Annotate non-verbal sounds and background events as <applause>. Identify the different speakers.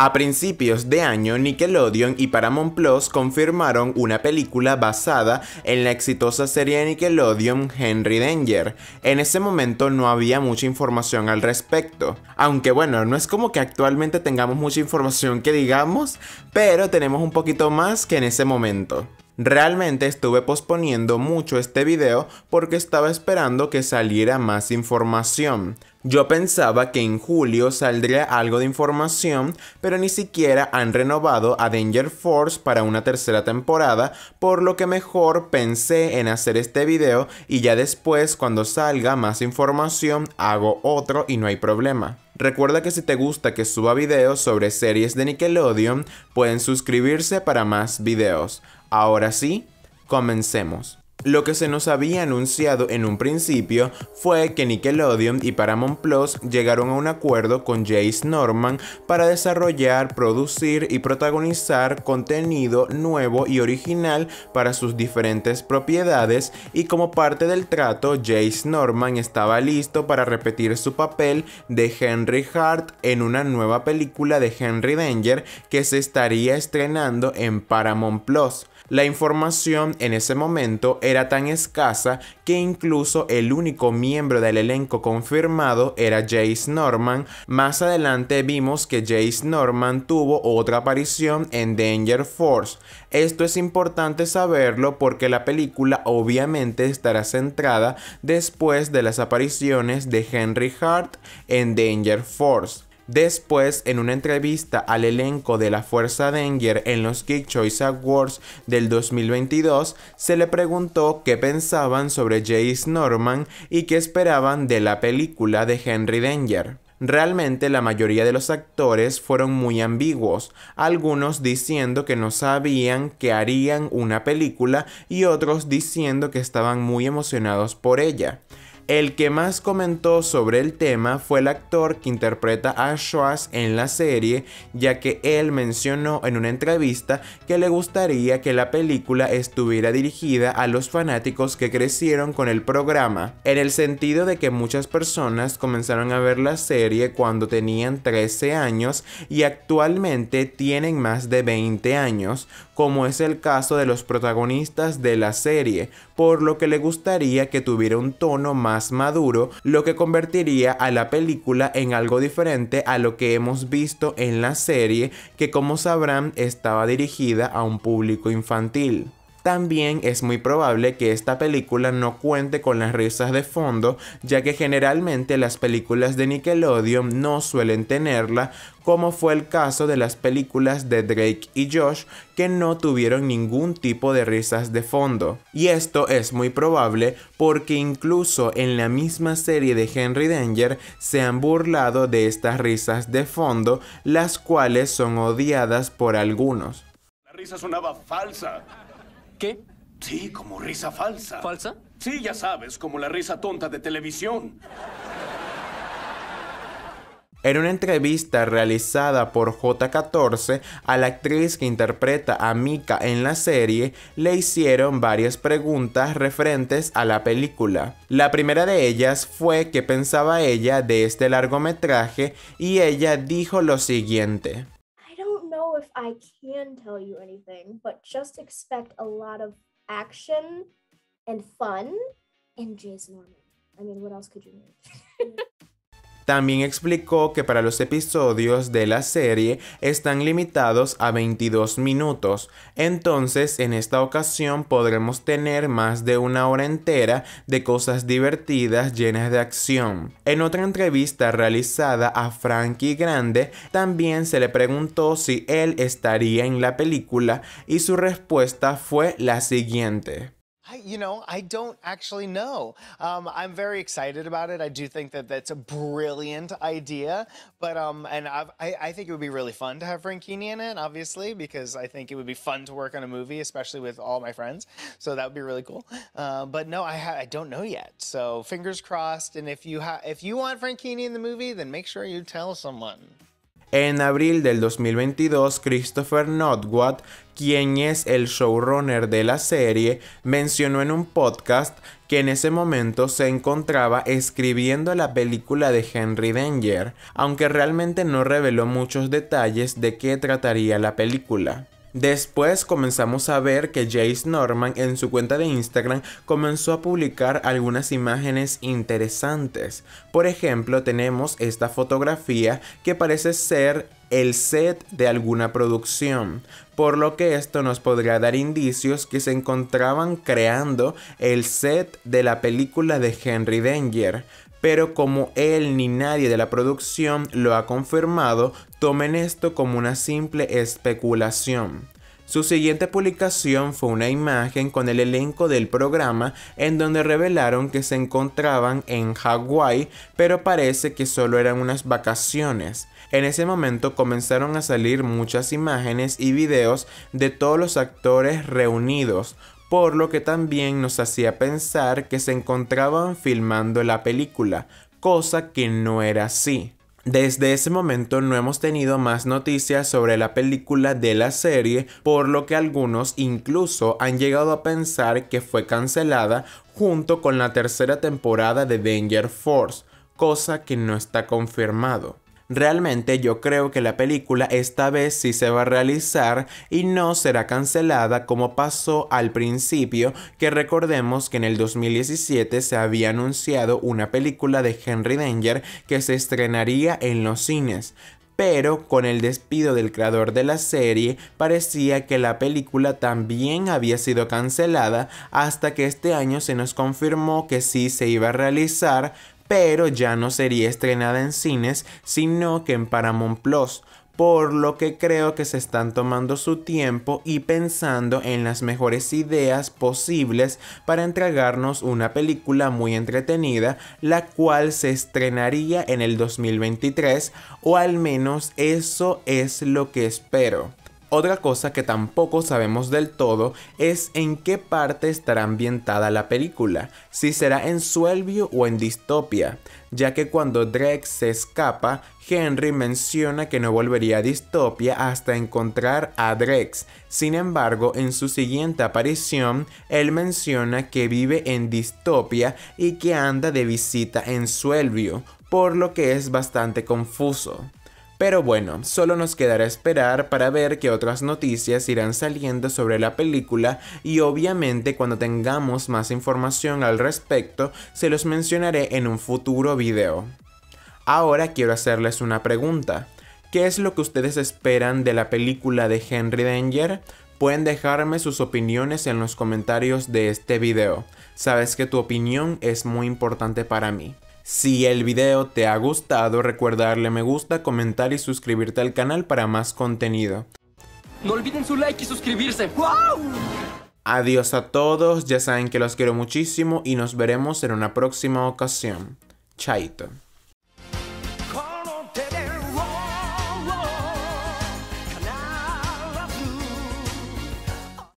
Speaker 1: A principios de año, Nickelodeon y Paramount Plus confirmaron una película basada en la exitosa serie de Nickelodeon Henry Danger. En ese momento no había mucha información al respecto. Aunque bueno, no es como que actualmente tengamos mucha información que digamos, pero tenemos un poquito más que en ese momento. Realmente estuve posponiendo mucho este video porque estaba esperando que saliera más información. Yo pensaba que en julio saldría algo de información, pero ni siquiera han renovado a Danger Force para una tercera temporada, por lo que mejor pensé en hacer este video y ya después cuando salga más información hago otro y no hay problema. Recuerda que si te gusta que suba videos sobre series de Nickelodeon, pueden suscribirse para más videos. Ahora sí, comencemos. Lo que se nos había anunciado en un principio fue que Nickelodeon y Paramount Plus llegaron a un acuerdo con Jace Norman para desarrollar, producir y protagonizar contenido nuevo y original para sus diferentes propiedades y como parte del trato Jace Norman estaba listo para repetir su papel de Henry Hart en una nueva película de Henry Danger que se estaría estrenando en Paramount Plus. La información en ese momento era tan escasa que incluso el único miembro del elenco confirmado era Jace Norman. Más adelante vimos que Jace Norman tuvo otra aparición en Danger Force. Esto es importante saberlo porque la película obviamente estará centrada después de las apariciones de Henry Hart en Danger Force. Después, en una entrevista al elenco de la Fuerza Denger en los Geek Choice Awards del 2022, se le preguntó qué pensaban sobre Jace Norman y qué esperaban de la película de Henry Denger. Realmente la mayoría de los actores fueron muy ambiguos, algunos diciendo que no sabían que harían una película y otros diciendo que estaban muy emocionados por ella. El que más comentó sobre el tema fue el actor que interpreta a Schwaz en la serie, ya que él mencionó en una entrevista que le gustaría que la película estuviera dirigida a los fanáticos que crecieron con el programa, en el sentido de que muchas personas comenzaron a ver la serie cuando tenían 13 años y actualmente tienen más de 20 años, como es el caso de los protagonistas de la serie, por lo que le gustaría que tuviera un tono más maduro, lo que convertiría a la película en algo diferente a lo que hemos visto en la serie, que como sabrán estaba dirigida a un público infantil. También es muy probable que esta película no cuente con las risas de fondo, ya que generalmente las películas de Nickelodeon no suelen tenerla, como fue el caso de las películas de Drake y Josh que no tuvieron ningún tipo de risas de fondo. Y esto es muy probable porque incluso en la misma serie de Henry Danger se han burlado de estas risas de fondo, las cuales son odiadas por algunos. La risa sonaba falsa. ¿Qué? Sí, como risa falsa. ¿Falsa? Sí, ya sabes, como la risa tonta de televisión. En una entrevista realizada por J14 a la actriz que interpreta a Mika en la serie, le hicieron varias preguntas referentes a la película. La primera de ellas fue qué pensaba ella de este largometraje y ella dijo lo siguiente. if I can tell you anything, but just expect a lot of action and fun and Jay's Norman. I mean, what else could you need? <laughs> También explicó que para los episodios de la serie están limitados a 22 minutos, entonces en esta ocasión podremos tener más de una hora entera de cosas divertidas llenas de acción. En otra entrevista realizada a Frankie Grande, también se le preguntó si él estaría en la película y su respuesta fue la siguiente. I, you know, I don't actually know. Um, I'm very excited about it. I do think that that's a brilliant idea, but um, and I've, i I, think it would be really fun to have Frankini in it, obviously, because I think it would be fun to work on a movie, especially with all my friends. So that would be really cool. Uh, but no, I, I don't know yet. So fingers crossed. And if you ha- if you want Frankini in the movie, then make sure you tell someone. En abril del 2022, Christopher Notwood, quien es el showrunner de la serie, mencionó en un podcast que en ese momento se encontraba escribiendo la película de Henry Danger, aunque realmente no reveló muchos detalles de qué trataría la película. Después comenzamos a ver que Jace Norman en su cuenta de Instagram comenzó a publicar algunas imágenes interesantes. Por ejemplo, tenemos esta fotografía que parece ser el set de alguna producción, por lo que esto nos podría dar indicios que se encontraban creando el set de la película de Henry Danger, pero como él ni nadie de la producción lo ha confirmado, tomen esto como una simple especulación. Su siguiente publicación fue una imagen con el elenco del programa en donde revelaron que se encontraban en Hawái, pero parece que solo eran unas vacaciones. En ese momento comenzaron a salir muchas imágenes y videos de todos los actores reunidos, por lo que también nos hacía pensar que se encontraban filmando la película, cosa que no era así. Desde ese momento no hemos tenido más noticias sobre la película de la serie, por lo que algunos incluso han llegado a pensar que fue cancelada junto con la tercera temporada de Danger Force, cosa que no está confirmado. Realmente yo creo que la película esta vez sí se va a realizar y no será cancelada como pasó al principio, que recordemos que en el 2017 se había anunciado una película de Henry Danger que se estrenaría en los cines, pero con el despido del creador de la serie parecía que la película también había sido cancelada hasta que este año se nos confirmó que sí se iba a realizar, pero ya no sería estrenada en cines, sino que en Paramount Plus, por lo que creo que se están tomando su tiempo y pensando en las mejores ideas posibles para entregarnos una película muy entretenida, la cual se estrenaría en el 2023, o al menos eso es lo que espero. Otra cosa que tampoco sabemos del todo es en qué parte estará ambientada la película, si será en Suelvio o en Distopia, ya que cuando Drex se escapa, Henry menciona que no volvería a Distopia hasta encontrar a Drex. Sin embargo, en su siguiente aparición, él menciona que vive en Distopia y que anda de visita en Suelvio, por lo que es bastante confuso. Pero bueno, solo nos quedará esperar para ver qué otras noticias irán saliendo sobre la película y obviamente cuando tengamos más información al respecto se los mencionaré en un futuro video. Ahora quiero hacerles una pregunta. ¿Qué es lo que ustedes esperan de la película de Henry Danger? Pueden dejarme sus opiniones en los comentarios de este video. Sabes que tu opinión es muy importante para mí. Si el video te ha gustado, recuerda darle me gusta, comentar y suscribirte al canal para más contenido. No olviden su like y suscribirse. ¡Wow! Adiós a todos, ya saben que los quiero muchísimo y nos veremos en una próxima ocasión. Chaito.